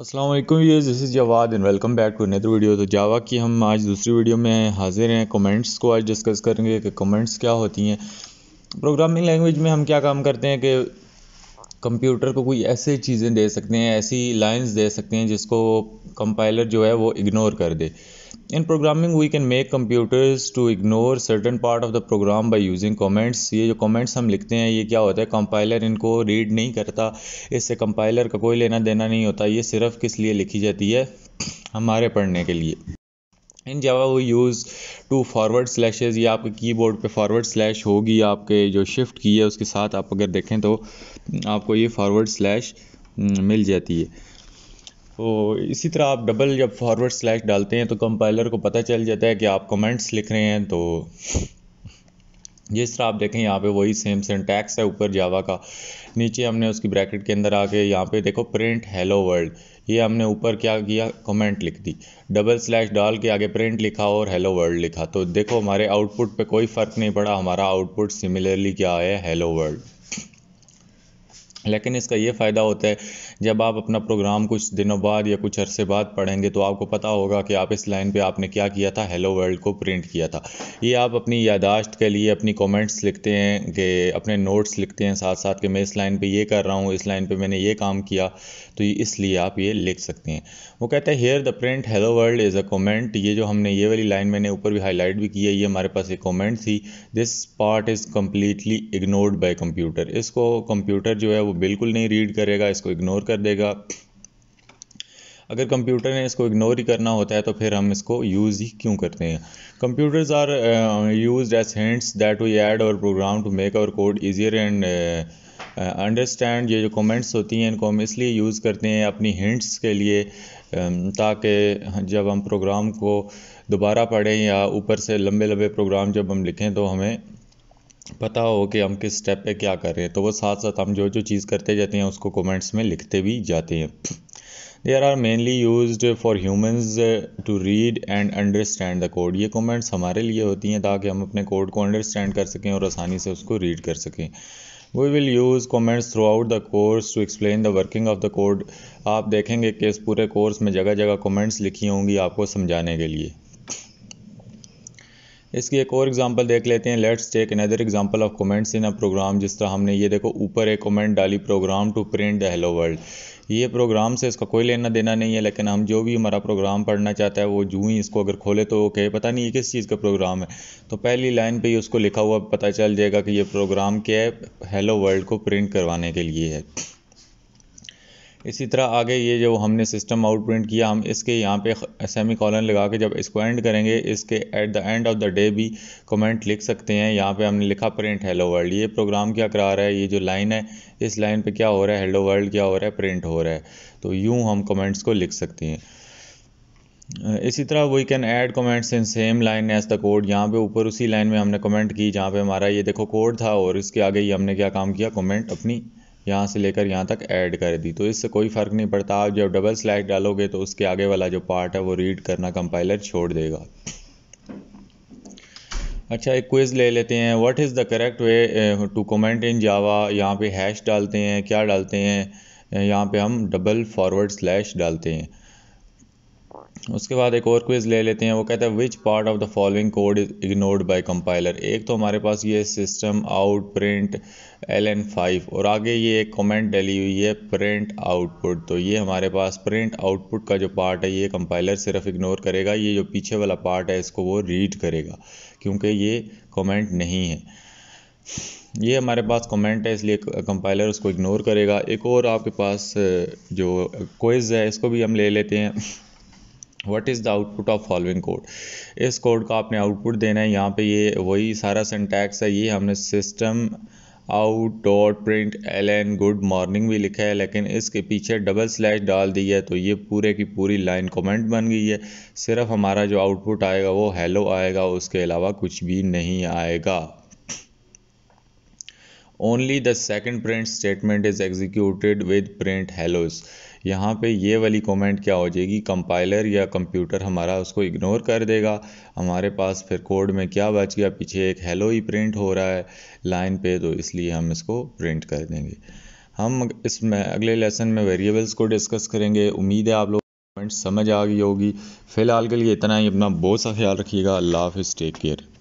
असलम ये this is Jawad and welcome back to another video तो Java की हम आज दूसरी वीडियो में हाजिर हैं कमेंट्स को आज डिस्कस करेंगे कि कमेंट्स क्या होती हैं प्रोग्रामिंग लैंग्वेज में हम क्या काम करते हैं कि कंप्यूटर को कोई ऐसे चीज़ें दे सकते हैं ऐसी लाइंस दे सकते हैं जिसको कंपाइलर जो है वो इग्नोर कर दे in programming we can make computers to ignore certain part of the program by using comments ये जो कमेंट्स हम लिखते हैं ये क्या होता है कंपाइलर इनको रीड नहीं करता इससे कंपाइलर का कोई लेना देना नहीं होता ये सिर्फ किस लिए लिखी जाती है हमारे पढ़ने के लिए इन जवाब वो यूज़ टू फॉरवर्ड स्लैशेस या आपके कीबोर्ड पे फॉरवर्ड स्लैश होगी आपके जो शिफ्ट की है उसके साथ आप अगर देखें तो आपको ये फॉरवर्ड हम्म, स्लैश मिल जाती है तो इसी तरह आप डबल जब फॉरवर्ड स्लैश डालते हैं तो कंपाइलर को पता चल जाता है कि आप कमेंट्स लिख रहे हैं तो जिस तरह आप देखें यहाँ पे वही सेम टैक्स है ऊपर जावा का नीचे हमने उसकी ब्रैकेट के अंदर आके यहाँ पे देखो प्रिंट हेलो वर्ल्ड ये हमने ऊपर क्या किया कमेंट लिख दी डबल स्लैश डाल के आगे प्रिंट लिखा और हेलो वर्ल्ड लिखा तो देखो हमारे आउटपुट पे कोई फ़र्क नहीं पड़ा हमारा आउटपुट सिमिलरली क्या है हेलो वर्ल्ड लेकिन इसका ये फ़ायदा होता है जब आप अपना प्रोग्राम कुछ दिनों बाद या कुछ अरसे बाद पढ़ेंगे तो आपको पता होगा कि आप इस लाइन पे आपने क्या किया था हेलो वर्ल्ड को प्रिंट किया था ये आप अपनी यादाश्त के लिए अपनी कमेंट्स लिखते हैं कि अपने नोट्स लिखते हैं साथ साथ कि मैं इस लाइन पे ये कर रहा हूँ इस लाइन पर मैंने ये काम किया तो इसलिए आप ये लिख सकते हैं वो कहते हैं here the print hello world is a comment ये जो हमने ये वाली लाइन मैंने ऊपर भी हाईलाइट भी की है ये हमारे पास एक कॉमेंट थी this part is completely ignored by computer इसको कंप्यूटर जो है वो बिल्कुल नहीं रीड करेगा इसको इग्नोर कर देगा अगर कंप्यूटर ने इसको इग्नोर ही करना होता है तो फिर हम इसको यूज़ ही क्यों करते हैं computers are use as hints that we add और program to make our code easier and understand ये जो कमेंट्स होती हैं इनको हम इसलिए यूज़ करते हैं अपनी हिंट्स के लिए um, ताकि जब हम प्रोग्राम को दोबारा पढ़ें या ऊपर से लंबे लंबे प्रोग्राम जब हम लिखें तो हमें पता हो कि हम किस स्टेप पे क्या कर रहे हैं तो वो साथ साथ हम जो जो चीज़ करते जाते हैं उसको कमेंट्स में लिखते भी जाते हैं they are mainly use for humans to read and understand the code ये कमेंट्स हमारे लिए होती हैं ताकि हम अपने कोड को अंडरस्टैंड कर सकें और आसानी से उसको रीड कर सकें we will use comments throughout the course to explain the working of the code आप देखेंगे कि इस पूरे कोर्स में जगह जगह कॉमेंट्स लिखी होंगी आपको समझाने के लिए इसकी एक और एग्जांपल देख लेते हैं let's take another example of comments in a program जिस तरह हमने ये देखो ऊपर एक कमेंट डाली program to print the hello world ये प्रोग्राम से इसका कोई लेना देना नहीं है लेकिन हम जो भी हमारा प्रोग्राम पढ़ना चाहता है वो जूँ ही इसको अगर खोले तो ओके पता नहीं ये किस चीज़ का प्रोग्राम है तो पहली लाइन पे ही उसको लिखा हुआ पता चल जाएगा कि ये प्रोग्राम क्या है हेलो वर्ल्ड को प्रिंट करवाने के लिए है इसी तरह आगे ये जो हमने सिस्टम आउट प्रिंट किया हम इसके यहाँ पे सेमी कॉलन लगा के जब इसको एंड करेंगे इसके at the end of the day भी कमेंट लिख सकते हैं यहाँ पे हमने लिखा प्रिंट हेलो वर्ल्ड ये प्रोग्राम क्या करा रहा है ये जो लाइन है इस लाइन पे क्या हो रहा है हेलो वर्ल्ड क्या हो रहा है प्रिंट हो रहा है तो यूँ हम कमेंट्स को लिख सकते हैं इसी तरह we can add comments in same line as the code यहाँ पे ऊपर उसी लाइन में हमने कमेंट की जहाँ पे हमारा ये देखो कोड था और इसके आगे ही हमने क्या काम किया कमेंट अपनी यहाँ से लेकर यहाँ तक ऐड कर दी तो इससे कोई फ़र्क नहीं पड़ता आप जब डबल स्लैश डालोगे तो उसके आगे वाला जो पार्ट है वो रीड करना कंपाइलर छोड़ देगा अच्छा एक क्विज़ ले लेते हैं what is the correct way to comment in Java यहाँ पे हैश डालते हैं क्या डालते हैं यहाँ पे हम डबल फॉरवर्ड स्लैश डालते हैं उसके बाद एक और क्विज़ ले लेते हैं वो कहता है which part of the following code is ignored by compiler एक तो हमारे पास ये system out print L N five और आगे ये एक कमेंट डली हुई है प्रिंट आउटपुट तो ये हमारे पास प्रिंट आउटपुट का जो पार्ट है ये कंपाइलर सिर्फ इग्नोर करेगा ये जो पीछे वाला पार्ट है इसको वो रीड करेगा क्योंकि ये कॉमेंट नहीं है ये हमारे पास कमेंट है इसलिए कंपाइलर उसको इग्नोर करेगा एक और आपके पास जो क्विज़ है इसको भी हम ले लेते हैं what is the output of following code इस कोड का आपने आउटपुट देना है यहाँ पे ये वही सारा सिंटैक्स है ये हमने system out dot print L N good morning भी लिखा है लेकिन इसके पीछे डबल स्लैश डाल दी है तो ये पूरे की पूरी लाइन कमेंट बन गई है सिर्फ हमारा जो आउटपुट आएगा वो हेलो आएगा उसके अलावा कुछ भी नहीं आएगा only the second print statement is executed with print hellos यहाँ पे ये वाली कमेंट क्या हो जाएगी कंपाइलर या कंप्यूटर हमारा उसको इग्नोर कर देगा हमारे पास फिर कोड में क्या बच गया पीछे एक हेलो ही प्रिंट हो रहा है लाइन पे तो इसलिए हम इसको प्रिंट कर देंगे हम इसमें अगले लेसन में वेरिएबल्स को डिस्कस करेंगे उम्मीद है आप लोग कमेंट समझ आ गई होगी फ़िलहाल के लिए इतना ही अपना बहुत सा ख्याल रखिएगा अल्लाह हाफिज़ टेक केयर